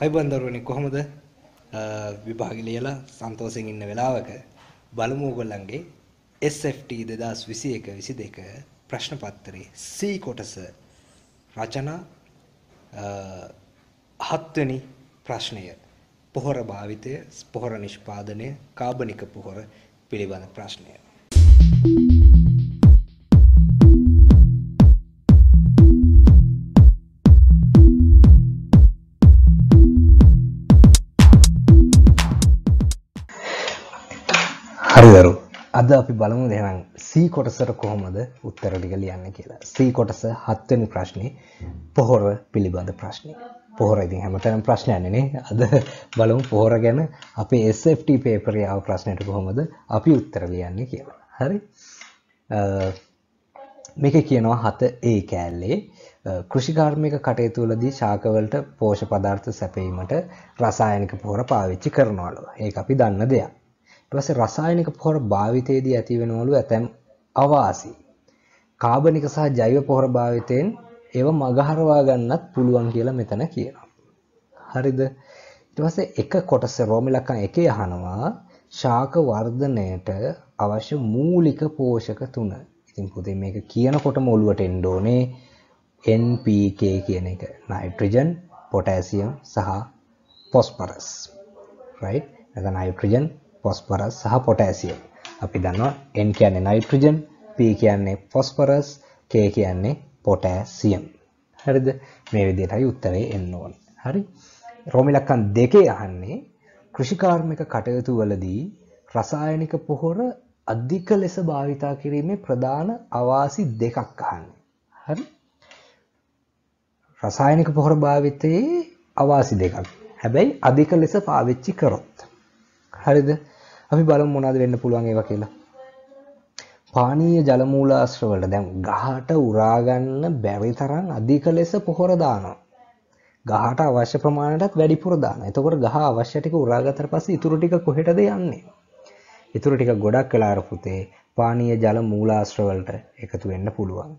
අයිබන්දරුවනි කොහොමද විභාග ලියලා සන්තෝසෙන් ඉන්න වෙලාවක බලමු ඔයගොල්ලන්ගේ SFT 2021 22 ප්‍රශ්න පත්‍රයේ C කොටස රචනා හත්වෙනි ප්‍රශ්නය පොහොර භාවිතය පොහොර නිෂ්පාදනය කාබනික පොහොර පිළිබඳ ප්‍රශ්නය හරිදරු අද අපි බලමු දෙනම් සී කොටසට කොහොමද උත්තර ටික ලියන්න කියලා. සී කොටස හත්වෙනි ප්‍රශ්නේ පොහොර පිළිබඳ ප්‍රශ්නේ. පොහොර ඉතින් හැමතැනම ප්‍රශ්නයන්නේ නේ. අද බලමු පොහොර ගැන අපේ SFT paper එකේ ආව ප්‍රශ්නෙට කොහොමද අපි උත්තර ලියන්නේ කියලා. හරි? මේක කියනවා හත A කෑල්ලේ කෘෂිකාර්මික කටයුතු වලදී ශාකවලට පෝෂක පදාර්ථ සැපයීමට රසායනික පොහොර පාවිච්චි කරනවලු. ඒක අපි දන්න දෙයක්. පස්සේ රසායනික පොහොර භාවිතයේදී ඇතිවෙනවලු ඇතැම් අවාසි. කාබනික සහ ජෛව පොහොර භාවිතයෙන් ඒව මගහරවා ගන්නත් පුළුවන් කියලා මෙතන කියනවා. හරිද? ඊට පස්සේ එක කොටස රෝමිලකන් එකේ අහනවා ශාක වර්ධනයට අවශ්‍ය මූලික පෝෂක තුන. ඉතින් පුතේ මේක කියනකොටම ඔළුවට එන්න ඕනේ NPK කියන එක. නයිට්‍රජන්, පොටෑසියම් සහ ෆොස්ෆරස්. right? නැත්නම් නයිට්‍රජන්, පොස්පරස් සහ පොටෑසිය අපි දන්නවා එන් කියන්නේ නයිට්‍රජන් P කියන්නේ පොස්පරස් K කියන්නේ පොටෑසියම් හරිද මේ විදිහටයි උත්තරේ එන්න ඕන හරි රෝමිලක්කන් දෙකේ අහන්නේ කෘෂිකාර්මික කටයුතු වලදී රසායනික පොහොර අධික ලෙස භාවිතා කිරීමේ ප්‍රධාන අවාසි දෙකක් අහන්නේ හරි රසායනික පොහොර භාවිතයේ අවාසි දෙකක් හැබැයි අධික ලෙස පාවිච්චි කරොත් හරිද අපි බලම් මොනාද වෙන්න පුළුවන් ඒවා කියලා පානීය ජලමූලාශ්‍රවලට දැම් ගහට උරාගන්න බැරි තරන් අධික ලෙස පොහොරදානවා ගහට අවශ්‍ය ප්‍රමාණයටත් වැඩිපුරදාන එතකොට ගහ අවශ්‍යටික උරාගතර පස ඉතුරු ටික කොහෙටද යන්නේ ඉතුරු ටික ගොඩක් කලාරපුතේ පානීය ජල මූලාශ්‍රවලට එකතු වෙන්න පුළුවන්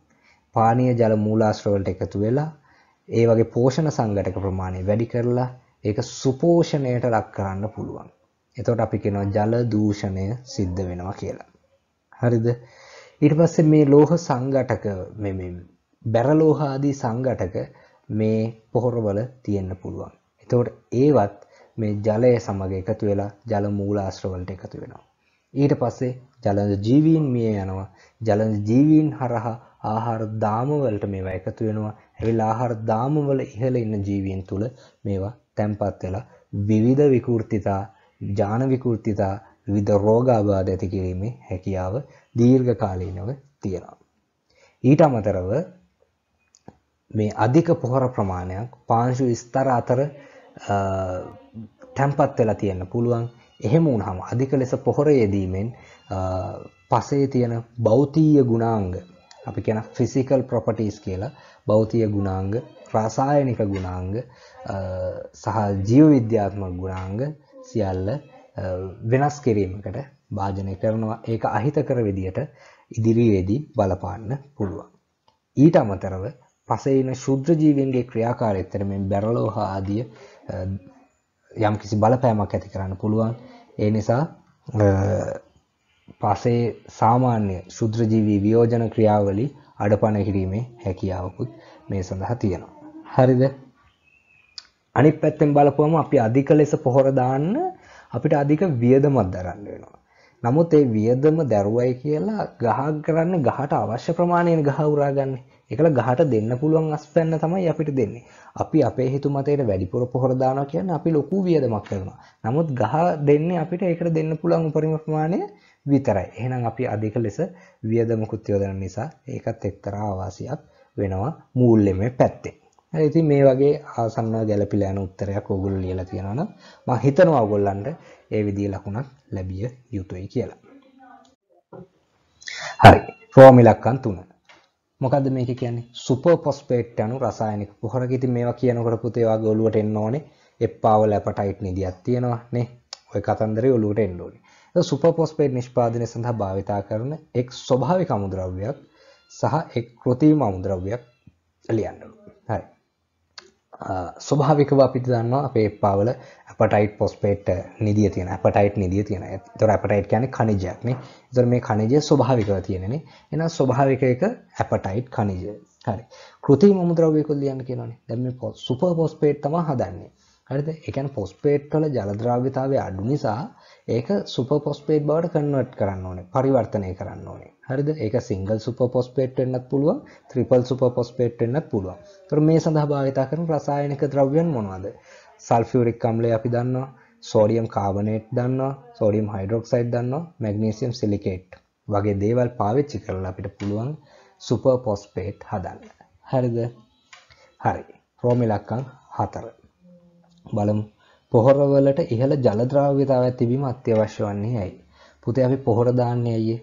පානීය ජල මූලාශ්‍රවලට එකතු වෙලා ඒ වගේ පෝෂණ සංගටක ප්‍රමාණය වැඩි කරලා ඒක සුපෝෂණයට ලක් කරන්න පුළුවන් එතොට අපි කෙනවා ජල දූෂණය සිද්ධ වෙනවා කියලා හරිද ඉට පස්සේ මේ ලෝහ සංගටක මෙමින් බැරලෝහාදී සංගටක මේ පොහොරවල තියෙන්න්න පුළුවන් එතවට ඒවත් මේ ජලය සමඟ එකතු වෙලා ජල මූලාශ්‍රවලට එකතු වෙනවා. ඊට පස්සේ ජලඳ ජීවීන් මිය යනවා ජලඳ ජීවීන් හරහා ආහාර දාමවලට මේවා එකතු වෙනවා ඇවිල් ආහාර දාමවල ඉහළ ඉන්න ජීවීන් තුළ මේවා තැන්පත් වෙලා විවිධ විකෘතිතා ඥාන විකෘතිතා විවිධ රෝගාබාධ ඇති කිරීමේ හැකියාව දීර්ඝ කාලීනව තියෙනවා. ඊට අමතරව මේ අධික පොහොර ප්‍රමාණයක් පාංශු ස්තර අතර තැම්පත් වෙලා තියෙන්න පුළුවන්. එහෙම වුණාම අධික ලෙස පොහොර යෙදීමෙන් පසේ තියෙන භෞතික ගුණාංග අපි කියන ෆිසිකල් ප්‍රොපටීස් කියලා භෞතික ගුණාංග, රසායනික ගුණාංග සහ ජීව විද්‍යාත්මක ගුණාංග සියල්ල වෙනස් කිරීමකට භාජනය කරනවා ඒක අහිතකර විදියට ඉදිරියේදී බලපාන්න පුළුවන්. ඊට අමතරව පසේන ශුද්‍ර ජීවීන්ගේ ක්‍රියාකාරීත්වයට මේ බැරලෝහ ආදිය යම්කිසි බලපෑමක් ඇති කරන්න පුළුවන්. ඒ නිසා පසේ සාමාන්‍ය ශුද්‍ර ජීවී වියෝජන ක්‍රියාවලි අඩපණ කිරීමේ හැකියාවකුත් මේ සඳහා තියෙනවා. හරිද? අනිත් පැත්තෙන් බලපුවම අපි අධික ලෙස පොහොර දාන්න අපිට අධික වියදමක් දරන්න වෙනවා. නමුත් ඒ වියදම දැරුවයි කියලා ගහ කරන්නේ ගහට අවශ්‍ය ප්‍රමාණයෙන් ගහ උරාගන්නේ. ඒකල ගහට දෙන්න පුළුවන් අස්පැන්න තමයි අපිට දෙන්නේ. අපි අපේ හිතු මතයට වැඩිපුර පොහොර දානවා කියන්නේ අපි ලොකු වියදමක් කරනවා. නමුත් ගහ දෙන්නේ අපිට ඒකට දෙන්න පුළුවන් උපරිම ප්‍රමාණය විතරයි. එහෙනම් අපි අධික ලෙස වියදමකුත් යොදන නිසා ඒකත් එක්තරා ආවාසියක් වෙනවා මූල්‍යමය පැත්තේ. හරි ඉතින් මේ වගේ ආසන්න ගැළපිලා යන උත්තරයක් ඕගොල්ලෝ ලියලා තියෙනවා නම් මම හිතනවා ඕගොල්ලන්ට ඒ විදිහේ ලකුණක් ලැබිය යුතුයි කියලා. හරි. ෆෝම් ඉලක්කම් තුන. මොකද්ද මේක කියන්නේ? සුපර් ෆොස්ෆේට් අණු රසායනික පොහොරක. ඉතින් මේවා කියනකොට පුතේ වගේ ඔලුවට එන්න ඕනේ. එප්පාවල ඇපටයිට් නිදියක් තියෙනවා නේ. ඔය කතන්දරේ ඔලුවට එන්න ඕනේ. ඒක සුපර් ෆොස්ෆේට් නිෂ්පාදනය සඳහා භාවිතා කරන එක් ස්වභාවික අමුද්‍රව්‍යයක් සහ එක් කෘතිම අමුද්‍රව්‍යයක් ලියන්න ඕනේ. ස්වභාවිකව අපිට දන්නවා අපේ එප්පාවල අපටයිට් පොස්පේට් නිදිය තියෙන අපටයිට් නිදිය තියෙන තොර අපටයිට් කියන්නේ කනිජයක්න දොර මේ කනිජය ස්වභාවිකව තියෙනෙ එන ස්වභාවික එක අපටයිට් කනිජය හරි කෘති මුද්‍රවයකුල් ලියන්න කියනනේ දැම සුප පොස්පේට් තම හදන්නේ හරිද එකන් පොස්පේට් කළ ජලද්‍රාවිතාවය අඩු නිසා ඒක සුපපොස්පේට් බවට කන්වට් කරන්න ඕනේ පරිවර්තනය කරන්න ඕනේ හරිද ඒක සිංගල් සුපපොස්පේට් වෙන්නත් පුළුවන් ත්‍රිපල් සුපපොස්පේට් වෙන්නත් පුළුවන් ඒතර මේ සඳහා භාවිතා කරන රසායනික ද්‍රව්‍යයන් මොනවද සල්ෆියුරික් අම්ලය අපි දන්නවා සෝඩියම් කාබනේට් දන්නවා සෝඩියම් හයිඩ්‍රොක්සයිඩ් දන්නවා මැග්නීසියම් සිලිකේට් වගේ දේවල් පාවිච්චි කරලා අපිට පුළුවන් සුපපොස්පේට් හදන්න හරිද හරි රෝමිලක්කන් හතර බලමු පොහොරවලට ඉහළ ජලද්‍රාවතාවක් තිබීම අත්‍යවශ්‍ය වන්නේ ඇයි. පුතේ අපි පොහොරදාන්නේ ඇයේ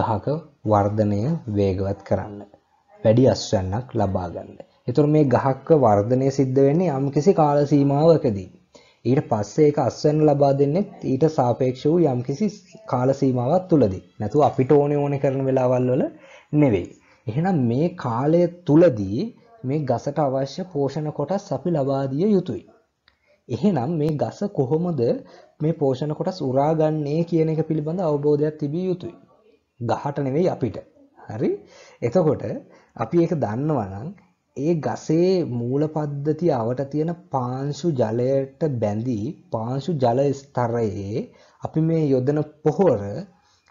ගහක වර්ධනය වේගවත් කරන්න. වැඩි අස්වන්නක් ලබාගන්න. එතුර මේ ගහක්ක වර්ධනය සිද්ධ වෙන්නේ යම්කිසි කාල සීමාවකදී. ඊට පස්සේ එක අස්වැන්න ලබා දෙන්නෙත් ඊට සාපේක්ෂ වූ යම්කිසි කාල සීමාවක් තුලදී. නැතුව අපිට ඕනේ ඕනේ කරන වෙලාවල් වල නෙවෙයි. එහෙනම් මේ කාලය තුලදී මේ ගසට අවශ්‍ය පෝෂණ කොටස් අපි ලබා දිය යුතුයි. එහෙනම් මේ ගස කොහොමද මේ පෝෂණ කොටස් උරාගන්නේ කියන එක පිළිබඳ අවබෝධයක් තිබිය යුතුයි. ගහට නෙවෙයි අපිට. හරි? එතකොට අපි ඒක දන්නවා ඒ ගසේ මූල පද්ධතිය අවට තියෙන පාංශු ජලයට බැඳී පාංශු ජල ස්තරයේ අපි මේ යොදන පොහොර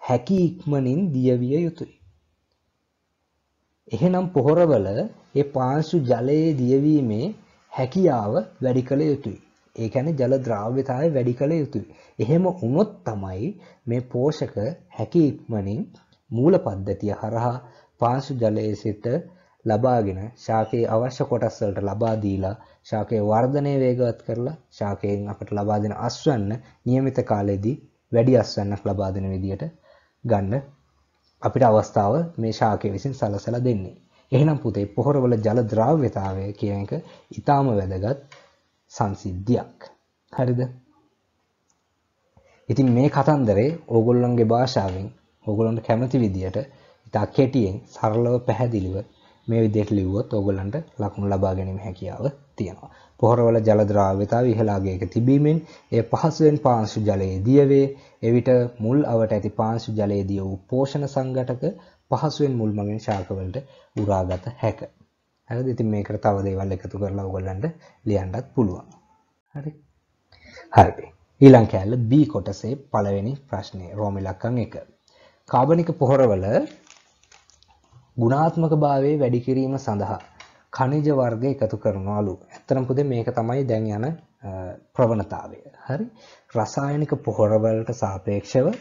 හැකි ඉක්මනින් දියවිය යුතුයි. එහෙනම් පොහොරවල ඒ පාංශු ජලයේ දියවීමේ හැකියාව වැඩි කළ යුතුයි. ඒකැන ජල ද්‍රාව්‍යතාය වැඩි කළ යුතුයි. එහෙම උනොත් තමයි මේ පෝෂක හැකි ඉක්මනින් මූල පද්ධතිය හරහා පාංශු ජලයේ සිට ලබාගෙන ශාකයේ අවශ්‍ය කොටස්වලට ලබා දීලා ශාකයේ වර්ධනය වේගවත් කරලා ශාකයෙන් අපට ලබා දෙන අස්වැන්න નિયમિત කාලෙදී වැඩි අස්වැන්නක් ලබා දෙන විදියට ගන්න අපිට අවස්ථාව මේ ශාකය විසින් සලසලා දෙන්නේ. එහෙනම් පුතේ පොහොරවල ජල ද්‍රාව්‍යතාවය කියන එක ඊටාම වැදගත්. සංසිද්ධියක් හරිද ඉතින් මේ කතන්දරේ ඕගොල්ලන්ගේ භාෂාවෙන් ඕගොලන්ට කැමති විදියට ඉතා කෙටියෙන් සරලව පැහැදිලිව මේ විදියට ලිව්වොත් ඕගොල්ලන්ට ලකුණු ලබා ගැනීම හැකියාව තියෙනවා. පොහොරවල ජල ද්‍රාව්‍යතාවය ඉහළ අගයක තිබීමෙන් ඒ පහසුවෙන් පාංශු ජලයේ දිය වේ. එවිට මුල් අවට ඇති පාංශු ජලයේ දිය වූ පෝෂණ සංඝටක පහසුවෙන් මුල් මගින් ශාකවලට උරාගත හැකිය. හරිද ඉතින් මේකට තව දේවල් එකතු කරලා ඔයගොල්ලන්ට ලියන්නත් පුළුවන් හරි හරි ඊළඟ කැලේ B කොටසේ පළවෙනි ප්‍රශ්නේ රෝම ඉලක්කම් 1 කාබනික පොහොරවල ගුණාත්මක භාවයේ වැඩි කිරීම සඳහා ඛනිජ වර්ග එකතු කරනවලු. ඇත්තටම පුතේ මේක තමයි දැන් යන ප්‍රවණතාවය. හරි. රසායනික පොහොරවලට සාපේක්ෂව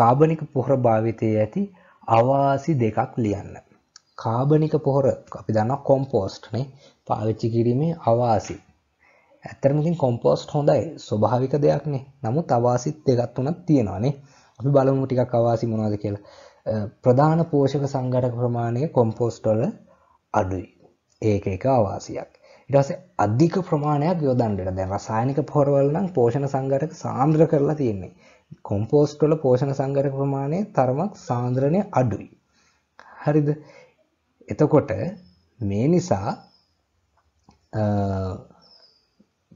කාබනික පොහොර භාවිතයේ ඇති අවාසි දෙකක් ලියන්න. කාබනික පොහොර අපි දන්න කොම්පෝස්ට්නේ පාවිච්චි කිරීමේ අවාසි ඇත්තරමකින් කොම්පෝස්ට් හොඳයි ස්වභාවික දෙයක්නේ නමු තවාසිත් දෙගත් වනත් තියෙනවානේ අපි බලමු ටිකක් අවාසි මොනවාද කියලා ප්‍රධාන පෝෂක සංගටක ප්‍රමාණය කොම්පෝස්ටොල අඩුයි ඒක එක අවාසියක් ඉටස අධික ප්‍රමාණයක් යොදන්ඩට දැ රසායනික පොරවල්නම් පෝෂණ සංගටක සාන්ද්‍ර කරලා තියෙන්නේ කොම්පෝස්ටොල පෝෂණ සංගටක ප්‍රමාණය තරමක් සාන්ද්‍රණය අඩුයි හරිද එතකොට මේ නිසා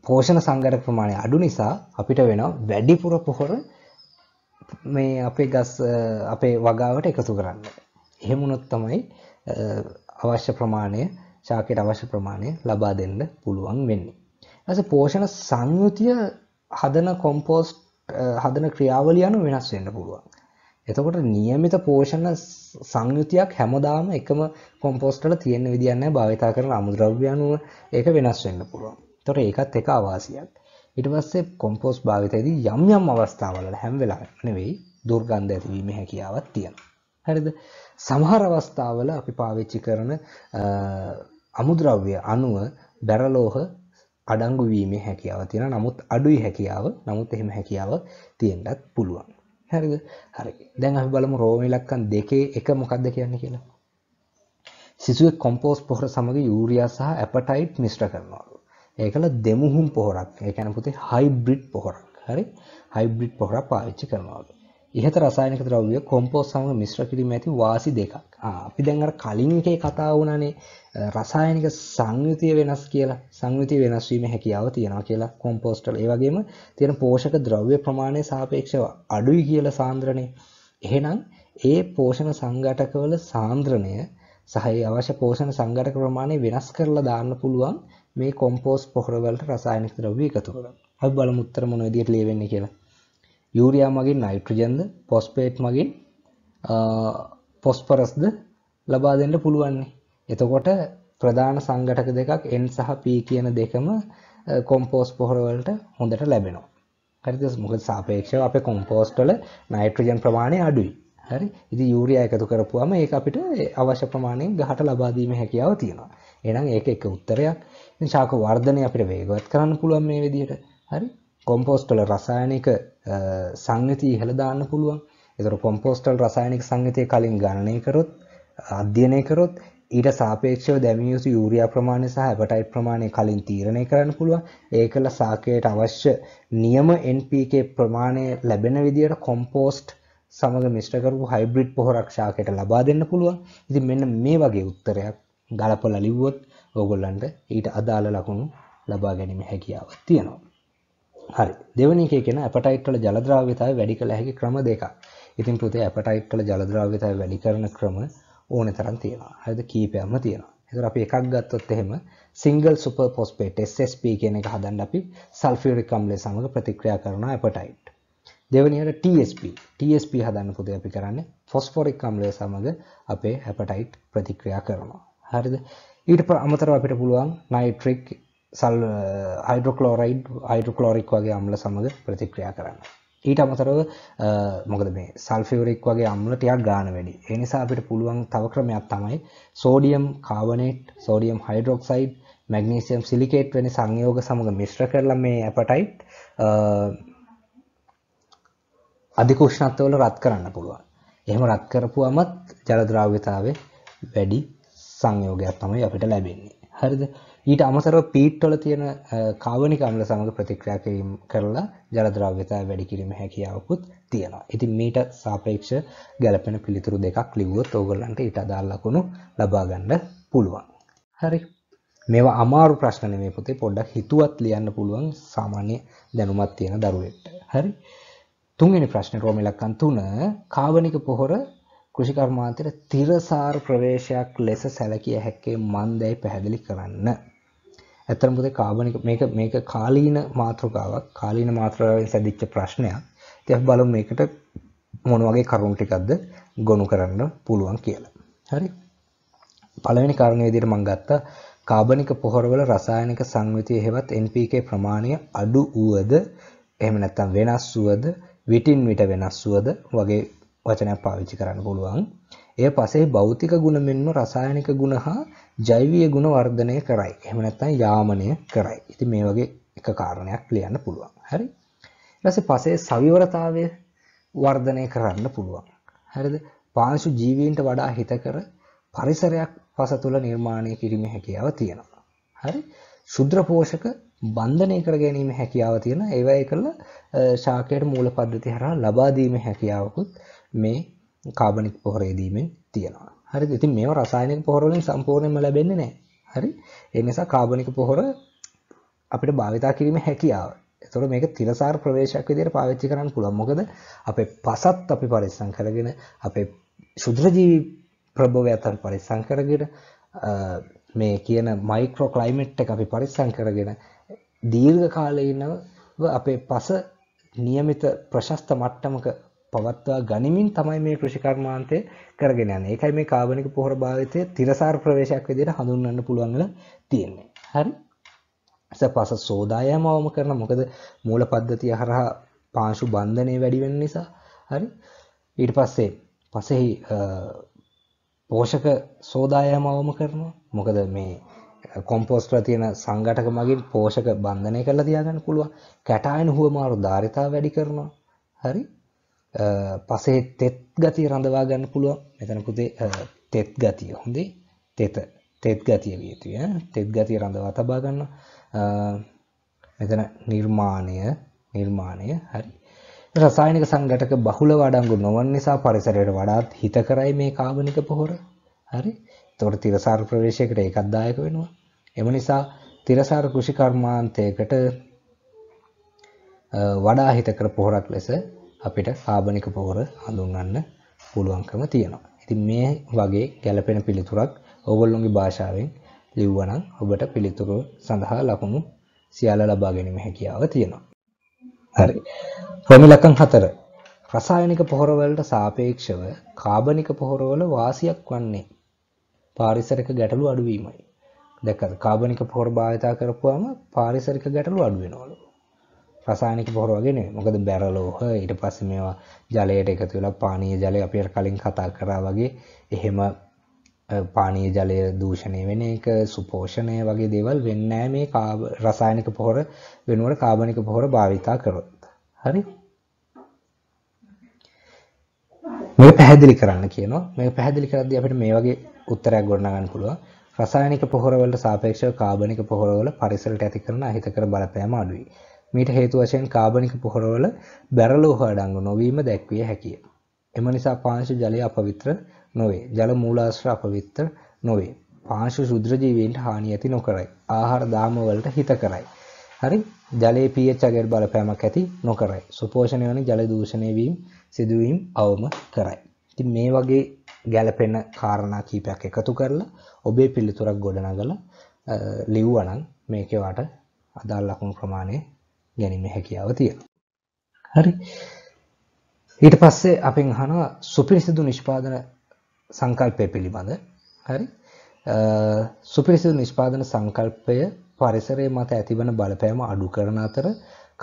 පෝෂණ සංගර ප්‍රමාණය අඩු නිසා අපිට වෙනවා වැඩිපුර පොහොර මේ අපේ ගස් අපේ වගාවට එකතු කරන්න. එහෙමුණොත් තමයි අවශ්‍ය ප්‍රමාණය ශාකයට අවශ්‍ය ප්‍රමාණය ලබා දෙන්න පුළුවන් වෙන්නේ. ඇස පෝෂණ සංයුතිය හදන කොම්පෝස්ට් හදන ක්‍රියාවලිය අනුව වෙනස් වෙන්න පුළුවන්. එතකොට નિયમિત පෝෂණ සංයුතියක් හැමදාම එකම කොම්පෝස්ට්වල තියෙන විදියක් නැහැ භාවිතා කරන අමුද්‍රව්‍ය අනුව ඒක වෙනස් වෙන්න පුළුවන්. එතකොට ඒකත් එක අවාසියක්. ඊට පස්සේ කොම්පෝස්ට් භාවිතයේදී යම් යම් අවස්ථාවල හැම වෙලාවෙම නෙවෙයි දුර්ගන්ධ ඇතිවීමේ හැකියාවක් තියෙනවා. හරිද? සමහර අවස්ථාවල අපි පාවිච්චි කරන අමුද්‍රව්‍ය අණුව බැරලෝහ අඩංගු වීමේ හැකියාව තියෙනවා. නමුත් අඩුයි හැකියාව. නමුත් එහෙම හැකියාව තියෙන්නත් පුළුවන්. හැරිද හරි දැන් අපි බලමු රෝම ඉලක්කම් දෙකේ එක මොකක්ද කියන්නේ කියලා සිසුවෙක් කොම්පෝස් පොහොර සමග යූරියා සහ ඇපටයිට් මිශ්‍ර කරනවලු ඒකල දෙමුහුම් පොහොරක් ඒ කියන්නේ පුතේ හයිබ්‍රිඩ් පොහොරක් හරි හයිබ්‍රිඩ් පොහොරක් පාවිච්චි කරනවලු ඉහත රසායනික ද්‍රව්‍ය කොම්පෝස්ට් සමග මිශ්‍ර කිරීම ඇති වාසි දෙකක්. අපි දැන් අර කලින් එකේ කතා වුණානේ රසායනික සංයුතිය වෙනස් කියලා. සංයුතිය වෙනස් වීමේ හැකියාව තියෙනවා කියලා කොම්පෝස්ට් වල. ඒ වගේම තියෙන පෝෂක ද්‍රව්‍ය ප්‍රමාණය සාපේක්ෂව අඩුයි කියලා සාන්ද්‍රණය. එහෙනම් ඒ පෝෂණ සංඝටකවල සාන්ද්‍රණය සහ ඒ අවශ්‍ය පෝෂණ සංඝටක ප්‍රමාණය වෙනස් කරලා දාන්න පුළුවන් මේ කොම්පෝස්ට් පොහොර වලට රසායනික ද්‍රව්‍ය එකතු කරලා. අපි බලමු උත්තර මොන විදිහට ලියවෙන්නේ කියලා. යුරයා මගින් නයිට්‍රජන්ද පොස්පේට් මගින් පොස්පරස්ද ලබා දෙන්න පුළුවන්නේ එතකොට ප්‍රධාන සංගටක දෙකක් එන් සහ පී කියන දෙකම කොම්පෝස් පොහොරවලට හොඳට ලැබෙනවා හරිද මොකද සාපේක්ෂව අපේ කොම්පෝස්ටල නයිට්‍රජන් ප්‍රමාණය අඩුයි හරි ඉති යුරයා එකතු කරපුවාම ඒ අපිට අවශ්‍ය ප්‍රමාණයෙන් ගහට ලබාදීම හැකියාව තියෙනවා එනම් ඒක එක උත්තරයක් ශාක වර්ධනය අපිට වේගවත් කරන්න පුළුවන් මේ විදියට හරි කොම්පෝස්ටල රසායනික සංයති ඉහළ දාන්න පුළුවන් එතර කොම්පෝස්ටල් රසායනික සංගතය කලින් ගණනය කරොත් අධ්‍යනය කරොත් ඊට සාපේක්ෂව දැමියසු යුරයා ප්‍රමාණය සහ හැපටයි ප්‍රමාණය කලින් තීරණය කරන්න පුළුවන් ඒ කළ සාකයට අවශ්‍ය නියම NPK ප්‍රමාණය ලැබෙන විදියට කොම්පෝස්ට් සමඟ මිෂ්ටකරපු හයිබ්‍රිඩ් පොහොරක්ෂාකට ලබා දෙන්න පුළුවන් ඉති මෙන්න මේ වගේ උත්තරයක් ගලපල ලිව්වොත් ඔගොල්ලන්ට ඊට අදාළ ලකුණු ලබා ගැනීම හැකියාව තියෙනවා හරි දෙවනි එකේ කියන ඇපටයිට් වල ජලද්‍රාව්‍යතාවය වැඩි කළ හැකි ක්‍රම දෙකක්. ඉතින් පුතේ ඇපටයිට් වල ජලද්‍රාව්‍යතාවය වැඩි කරන ක්‍රම ඕන තරම් තියෙනවා. හරිද? කීපයක්ම තියෙනවා. ඒතර අපි එකක් ගත්තොත් එහෙම සිංගල් සුපර් ෆොස්ෆේට් SSP කියන එක හදන්න අපි සල්ෆියුරික් අම්ලය සමග ප්‍රතික්‍රියා කරන ඇපටයිට්. දෙවනියට TSP. TSP හදන්න පුතේ අපි කරන්නේ ෆොස්ෆොරික් අම්ලය සමග අපේ ඇපටයිට් ප්‍රතික්‍රියා කරනවා. හරිද? ඊට අමතරව අපිට පුළුවන් නයිට්‍රික් සල් හයිඩ්‍රෝකලෝරයිඩ් හයිඩ්‍රෝකලෝරික් වගේ අම්ල සමඟ ප්‍රතික්‍රියා කරන්න. ඊට අමතරව මොකද මේ සල්ෆිවරික් වගේ අම්ල ටියක් ගාන වැඩි. ඒ නිසා අපිට පුළුවන් තව ක්‍රමයක් තමයි sodium carbonate, sodium hydroxide, magnesium silicate වැනි සංයෝග සමඟ මිශ්‍ර කරලා මේ ඇපටයිට් අධික උෂ්ණත්වවල රත් කරන්න පුළුවන්. එහෙම රත් කරපුවමත් ජල ද්‍රාව්‍යතාවය වැඩි සංයෝගයක් තමයි අපිට ලැබෙන්නේ. හරිද? ඊට අමතරව පීට්ටොල තියෙන කාවනි කම්ල සමඟ ප්‍රතික්‍රියා කිරීම කරලා ජලද්‍රව්‍යතා වැඩි කිරීම හැකියාවකුත් තියෙනවා. ඉතින් මීට සාපේක්ෂ ගැලපෙන පිළිතුරු දෙකක් ලිව්වොත් ඕගොල්ලන්ට ඊට අදාළ ලකුණු ලබා ගන්න පුළුවන්. හරි. මේවා අමාරු ප්‍රශ්න නෙමෙයි පුතේ පොඩ්ඩක් හිතුවත් ලියන්න පුළුවන් සාමාන්‍ය දැනුමක් තියෙන දරුවෙක්ට. හරි. තුන්වෙනි ප්‍රශ්නේ රෝම ඉලක්කම් 3 කාවනික පොහොර කෘෂිකර්මාන්තයට තිරසාර ප්‍රවේශයක් ලෙස සැලකිය හැක්කේ මන්දයි පැහැදිලි කරන්න. ඇත්තට මොකද කාබනික මේක මේක කාලීන මාතෘකාවක් කාලීන මාතෘකාවෙන් සැදිච්ච ප්‍රශ්නයක්. ඉතින් අපි බලමු මේකට මොන වගේ කරුණු ටිකක්ද ගොනු කරන්න පුළුවන් කියලා. හරි. පළවෙනි කාරණේ විදිහට මම ගත්තා කාබනික පොහොරවල රසායනික සංයුතිය හෙවත් NPK ප්‍රමාණය අඩු වුවද එහෙම නැත්නම් වෙනස් වුවද විටින් විට වෙනස් වුවද වගේ වචනයක් පාවිච්චි කරන්න පුළුවන්. එය පසේ භෞතික ගුණ මෙන්ම රසායනික ගුණ හා ජෛවීය ගුණ වර්ධනය කරයි. එහෙම නැත්නම් යාමනය කරයි. ඉතින් මේ වගේ එක කාරණයක් ලියන්න පුළුවන්. හරි. ඊට පසේ සවිවරතාවය වර්ධනය කරන්න පුළුවන්. හරිද? පාංශු ජීවීන්ට වඩා හිතකර පරිසරයක් පස තුළ නිර්මාණය කිරීමේ හැකියාව තියෙනවා. හරි? ශුද්‍ර පෝෂක බන්ධනය කර ගැනීම හැකියාව තියෙන ඒවයි කළ ශාකයට මූල පද්ධති හරහා ලබා දීමේ හැකියාවකුත් මේ කාබනික් පොහොරේදීමෙන් තියෙනවා හරි ඉතින් මේ රසායනික පොහොරලින් සම්පූර්ණයම ලැබෙන්නේ නෑ හරි එනිසා කාබනික පොහොර අපිට භාවිතා කිරීම හැකියාව එතොට මේක තිරසාර ප්‍රවේශයක් විදියට පාවිච්චි කරන්න පුළන් මොකද අපේ පසත් අපි පරිස්සං කරගෙන අපේ ශුද්‍රජීවි ප්‍රභව අතර පරිස්සං කරගෙන මේ කියන මයිකරෝ කලයිමට් එක අපි පරිස්සං කරගෙන දීර්ඝ කාලයනව අපේ පස නියමිත ප්‍රශස්ත මට්ටමක පවත්වා ගනිමින් තමයි මේ කෘෂිකර්මාන්තය කරගෙන යන්නේ. ඒකයි මේ කාබනික පොහොර භාවිතය තිරසාර ප්‍රවේශයක් විදිහට හඳුන්වන්න පුළුවන් වෙලා තියෙන්නේ. හරි. සපස සෝදායම අවම කරන මොකද මූල පද්ධතිය හරහා පාංශු බන්ධනය වැඩි වෙන නිසා. හරි. ඊට පස්සේ පසෙහි පෝෂක සෝදායම අවම කරනවා. මොකද මේ කොම්පෝස්ට්‍ර තියෙන සංගටක මගින් පෝෂක බන්ධනය කරලා තියාගන්න පුළුවන්. කැටායන හුවමාරු ධාරිතාව වැඩි කරනවා. හරි. පසේ තෙත් ගතිය රඳවා ගන්න පුළුවන් මෙතන පුතේ තෙත් ගතිය හොඳේ තෙත තෙත් ගතිය විය යුතුය තෙත් ගතිය රඳවා තබා ගන්න මෙතන නිර්මාණය නිර්මාණය හරි රසායනික සංඝටක බහුලව අඩංගු නොවන නිසා පරිසරයට වඩාත් හිතකරයි මේ කාබනික පොහොර හරි එතකොට තිරසාර ප්‍රවේශයකට ඒකත් දායක වෙනවා එම නිසා තිරසාර කෘෂි කර්මාන්තයකට වඩා හිතකර පොහොරක් ලෙස අපිට කාබනික පොහොර හඳුන්වන්න පුළුවන්කම තියෙනවා. ඉතින් මේ වගේ ගැළපෙන පිළිතුරක් ඕගොල්ලොන්ගේ භාෂාවෙන් ලිව්වනම් ඔබට පිළිතුරු සඳහා ලකුණු සියල්ල ලබා ගැනීම හැකියාව තියෙනවා. හරි. ප්‍රමිලකම් 4. රසායනික පොහොරවලට සාපේක්ෂව කාබනික පොහොරවල වාසියක් වන්නේ පාරිසරික ගැටලු අඩුවීමයි. දැක්කද කාබනික පොහොර භාවිතා කරපුවාම පාරිසරික ගැටලු අඩු වෙනවලු. රසානික පොරවගෙන මොකද බැරලෝහ ඊට පස්ස මේවා ජලයට එක තුළ පානය ජලය අපියට කලින් කතා කරා වගේ එහෙම පානය ජලය දූෂණය වෙන එක සුපෝෂණය වගේ දේවල් වෙන්නෑ මේ රසායනික පොහොර වෙනුවට කාබනික පොහොර භාවිතා කරොත් හරි මේ පැහැදිලි කරන්න කියනවා මේ පැහැදිලි කරද්දී අපිට මේ වගේ උත්තරයක් ගොඩනගන්න පුළුවන් රසායනික පොහොරවලට සාපේක්ෂව කාබනික පොහොරවල පරිසරයට ඇති කරන අහිතකර බලපෑම අඩුයි. මීට හේතු වශයෙන් කාබනික පොහොරවල බැරලෝ හඩංගු නොවීම දැක්විය හැකිය. එම නිසා පාංශ ජලය අපවිත්‍ර නොවේ. ජල මූලාශ්‍ර අපවිත්‍ර නොවේ. පාංශ ශුද්‍රජීවීන්ට හානි ඇති නොකරයි. ආහාර දාමවලට හිත කරයි. හරි ජලයේ pH අගයට බලපෑමක් ඇති නොකරයි. සුපෝෂණය වන ජල දූෂණය වීම සිදුවීම් අවම කරයි. ඉතින් මේ වගේ ගැළපෙන කාරණා කීපයක් එකතු කරලා ඔබේ පිළිතුරක් ගොඩනගලා ලිව්වනම් මේකේ වාට අදාළ ලකුණු ප්‍රමාණය ගැනීම හැකියාව තියෙන. හරි ඊට පස්සේ අපෙන් අහනවා සුපිරිසිදු නිෂ්පාදන සංකල්පය පිළිබඳ හරි සුපිරිසිදු නිෂ්පාදන සංකල්පය පරිසරය මත ඇතිවන බලපෑම අඩු කරන අතර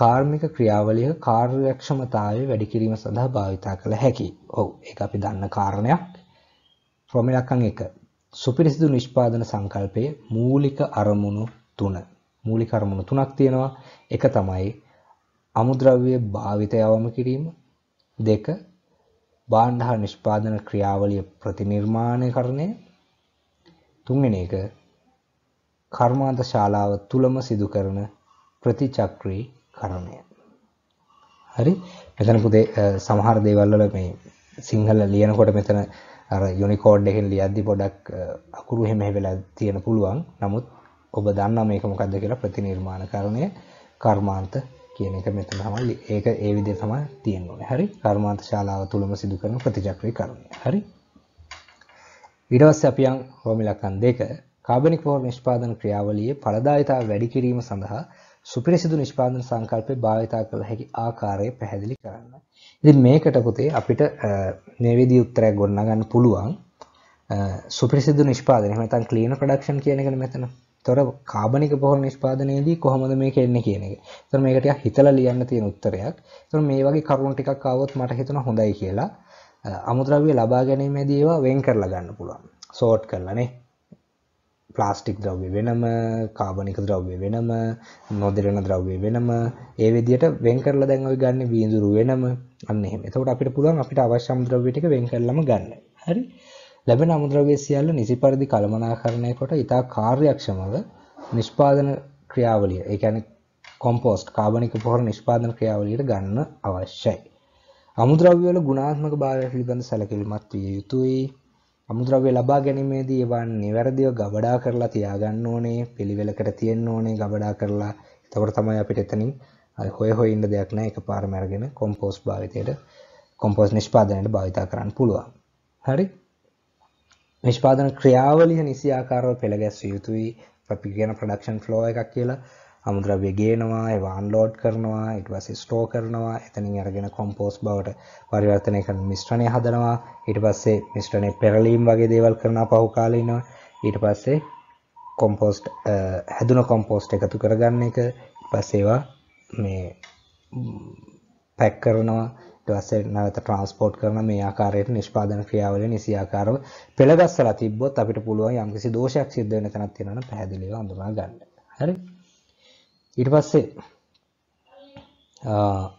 කාර්මික ක්‍රියාවලිය කාර්යක්ෂමතාවය වැඩි කිරීම සඳහා භාවිතා කළ හැකි. ඔව් ඒක අපි දන්න කාරණයක්. ප්‍රමිලක්කම් 1. සුපිරිසිදු නිෂ්පාදන සංකල්පයේ මූලික අරමුණු තුන. මූලික අරමුණු තුනක් තියෙනවා. එක තමයි අමුද්‍රව්‍ය භාවිතය අවම කිරීම. දෙක භාණ්ඩ හා නිෂ්පාදන ක්‍රියාවලිය ප්‍රතිනිර්මාණකරණය. තුන්වෙනි එක කර්මාන්ත ශාලාව තුලම සිදු කරන ප්‍රතිචක්‍රී කරණය. හරි මෙතන පුතේ සමහර දේවල් වල මේ සිංහල ලියනකොට මෙතන අර යුනිකෝඩ් එකෙන් ලියද්දි පොඩක් අකුරු එහෙම වෙලා තියෙන පුළුවන්. නමුත් ඔබ දන්නා මේක මොකක්ද කියලා ප්‍රතිනිර්මාණකරණය කර්මාන්ත කියන එක මෙතන තමයි ඒක ඒ විදිහට තමයි තියෙන්නේ. හරි? කර්මාන්ත ශාලාව තුලම සිදු කරන ප්‍රතිචක්‍රීකරණය. හරි? ඊට පස්සේ අපි යන් හෝමිලකන් දෙක කාබනික් පෝර නිෂ්පාදන ක්‍රියාවලියේ ඵලදායිතාව වැඩි කිරීම සඳහා සුපිරිසිදු නිෂ්පාදන සංකල්පය භාවිතා කළ හැකි ආකාරය පැහැදිලි කරන්න. ඉතින් මේකට පුතේ අපිට මේ විදිහේ උත්තරයක් ගොඩනගන්න පුළුවන්. සුපිරිසිදු නිෂ්පාදනය එහෙම නැත්නම් ක්ලීන ප්‍රොඩක්ෂන් කියන එකනේ මෙතන. තොර කාබනික පොහොර නිෂ්පාදනයේදී කොහොමද මේක එන්නේ කියන එක. ඒතර මේක ටිකක් හිතලා ලියන්න තියෙන උත්තරයක්. ඒතර මේ වගේ කරුණු ටිකක් ආවොත් මට හිතෙනවා හොඳයි කියලා. අමුද්‍රව්‍ය ලබා ගැනීමේදී ඒවා වෙන් කරලා ගන්න පුළුවන්. සෝට් කරලා නේ. ප්ලාස්ටික් ද්‍රව්‍ය වෙනම කාබනික ද්‍රව්‍ය වෙනම නොදරන ද්‍රව්‍ය වෙනම ඒ විදිහට වෙන් කරලා දැන් ඔය ගන්න වීදුරු වෙනම අන්න එහෙම. එතකොට අපිට පුළුවන් අපිට අවශ්‍ය ද්‍රව්‍ය ටික වෙන් කරලම ගන්න. හරි. ලැබෙන අමුද්‍රව්‍ය සියල්ල නිසි පරිදි කළමනාකරණය කොට ඉතා කාර්යක්ෂමව නිෂ්පාදන ක්‍රියාවලිය ඒ කියන්නේ කොම්පෝස්ට් කාබනික පොහොර නිෂ්පාදන ක්‍රියාවලියට ගන්න අවශ්‍යයි. අමුද්‍රව්‍යවල ගුණාත්මක භාවය පිළිබඳ සැලකිලිමත් විය යුතුයි. අමුද්‍රව්‍ය ලබා ගැනීමේදී ඒවා නිවැරදිව ගබඩා කරලා තියාගන්න ඕනේ, පිළිවෙලකට තියෙන්න ඕනේ ගබඩා කරලා. එතකොට තමයි අපිට එතනින් හොය හොය ඉන්න දෙයක් නැහැ. එකපාරම අරගෙන කොම්පෝස්ට් භාවිතයට කොම්පෝස්ට් නිෂ්පාදනයට භාවිත කරන්න පුළුවන්. හරි? නිෂ්පාදන ක්‍රියාවලිය නිසියාකාරව පෙළ ගැස්විය යුතුයි. අපි කියන ප්‍රොඩක්ෂන් ෆ්ලෝ එකක් කියලා. අමුද්‍රව්‍ය ගේනවා, ඒව අන්ලෝඩ් කරනවා, ඊට පස්සේ ස්ටෝර් කරනවා, එතනින් අරගෙන කොම්පෝස්ට් බවට පරිවර්තනය කරන මිශ්‍රණය හදනවා. ඊට පස්සේ මිශ්‍රණේ පෙරලීම් වගේ දේවල් කරනවා පහු කාලේ ඉනවා. ඊට පස්සේ කොම්පෝස්ට් හැදුන කොම්පෝස්ට් එකතු කරගන්න එක. ඊට පස්සේ ඒවා මේ පැක් කරනවා. ඊටවස්සේ නැවත ට්‍රාන්ස්පෝට් කරන මේ ආකාරයට නිෂ්පාදන ක්‍රියාවලිය නිසියාකාරව පෙළගස්සලා තිබ්බොත් අපිට පුළුවන් යම්කිසි දෝෂයක් සිද්ධ වෙන තැනක් තියෙනවා නම් පැහැදිලිව අඳුනා ගන්න. හරි. ඊට පස්සේ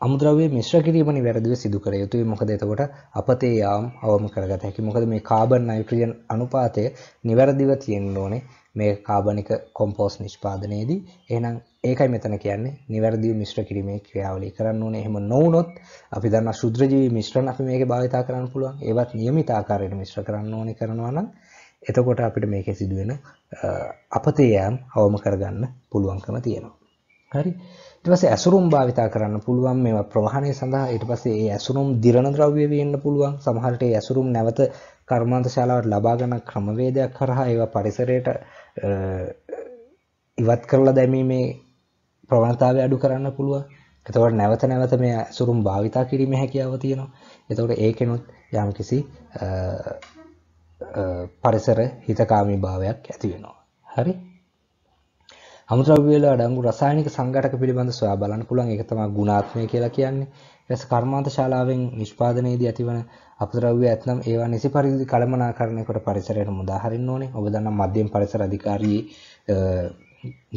අමුද්‍රව්‍ය මිශ්‍ර කිරීම නිවැරදිව සිදු කර යුතුයි. මොකද එතකොට අපතේ යාම් අවම කරගත හැකි. මොකද මේ කාබන් නයිට්‍රජන් අනුපාතය නිවැරදිව තියෙන්න ඕනේ. මේ කාබනික කොම්පෝස් නිෂ්පාදනයේදී එහෙනම් ඒකයි මෙතන කියන්නේ නිවැරදිව මිශ්‍ර කිරීමේ ක්‍රියාවලිය කරන්න ඕනේ එහෙම නොවුනොත් අපි දන්න ශුද්‍රජීවි මිශ්‍රණ අපි මේකේ භාවිතා කරන්න පුළුවන් ඒවත් નિયમિત ආකාරයට මිශ්‍ර කරන්න ඕනේ කරනවා නම් එතකොට අපිට මේකේ සිදුවෙන අපතේයම් අවම කරගන්න පුළුවන්කම තියෙනවා හරි ඊට පස්සේ ඇසුරුම් භාවිතා කරන්න පුළුවන් මේවා ප්‍රවාහණය සඳහා ඊට පස්සේ ඒ ඇසුරුම් දිරණ ද්‍රව්‍ය වෙන්න පුළුවන් සමහරට ඒ ඇසුරුම් නැවත කර්මාන්ත ශාලාවට ලබා ගන්න ක්‍රමවේදයක් කරහා ඒවා පරිසරයට ඉවත් කරලා දැමීමේ ප්‍රවණතාව අඩු කරන්න පුළුව එතවට නැවත නැවත මේ සුරුම් භාවිතා කිරීම හැකියාව තියෙනවා එතවට ඒකෙනුත් යම් කිසි පරිසර හිතකාමී භාවයක් ඇති වෙනවා හරි අමුද්‍රව්‍යවල අඩංගු රසායනික සංඝටක පිළිබඳ සොයා බලන්න පුළුවන් ඒක තමයි ගුණාත්මය කියලා කියන්නේ එස කර්මාන්ත ශාලාවෙන් නිෂ්පාදනයේදී ඇතිවන අපද්‍රව්‍ය ඇතනම් ඒවා නිසි පරිදි කළමනාකරණයකට පරිසරයට මුදා හරින්න ඕනේ. ඔබ දන්නා මධ්‍යම පරිසර අධිකාරියේ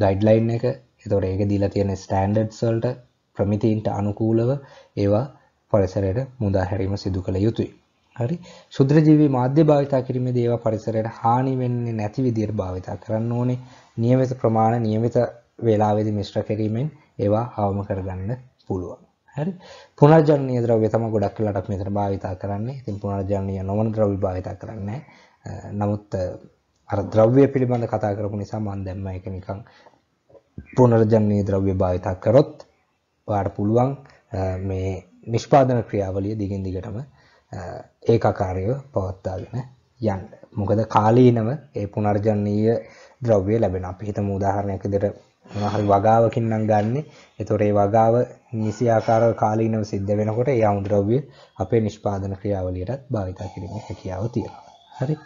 ගයිඩ්ලයින් එක. ඒතකොට ඒක දීලා තියෙන ස්ටෑන්ඩඩ්ස් වලට ප්‍රමිතීන්ට අනුකූලව ඒවා පරිසරයට මුදා හැරීම සිදු කළ යුතුයි. හරි. ශුද්‍රජීවී මාධ්‍ය භාවිතා කිරීමේදී ඒවා පරිසරයට හානි වෙන්නේ නැති විදිහට භාවිතා කරන්න ඕනේ. નિયમિત ප්‍රමාණ નિયમિત වේලාවෙදී මිශ්‍ර කිරීමෙන් ඒවා අවම කරගන්න පුළුවන්. හරි පුනර්ජනනීය ද්‍රව්‍ය තමයි ගොඩක් වෙලාට මෙතන භාවිතා කරන්නේ. ඉතින් පුනර්ජනනීය නොවන ද්‍රව්‍ය භාවිතා කරන්නේ නමුත් අර ද්‍රව්‍ය පිළිබඳ කතා කරපු නිසා මම දැම්ම ඒක නිකන් පුනර්ජනනීය ද්‍රව්‍ය භාවිතා කරොත් ඔයාට පුළුවන් මේ නිෂ්පාදන ක්‍රියාවලිය දිගින් දිගටම ඒකාකාරීව පවත්වාගෙන යන්න. මොකද කාලීනව ඒ පුනර්ජනීය ද්‍රව්‍ය ලැබෙන. අපි හිතමු උදාහරණයක් විදිහට හරි වගාවකින් නම් ගන්නෙ. එතකොට ඒ වගාව නිසි ආකාරව කාලීනව සිද්ධ වෙනකොට ඒ අමුද්‍රව්‍ය අපේ නිෂ්පාදන ක්‍රියාවලියටත් භාවිත කිරීමේ හැකියාව තියෙනවා. හරි.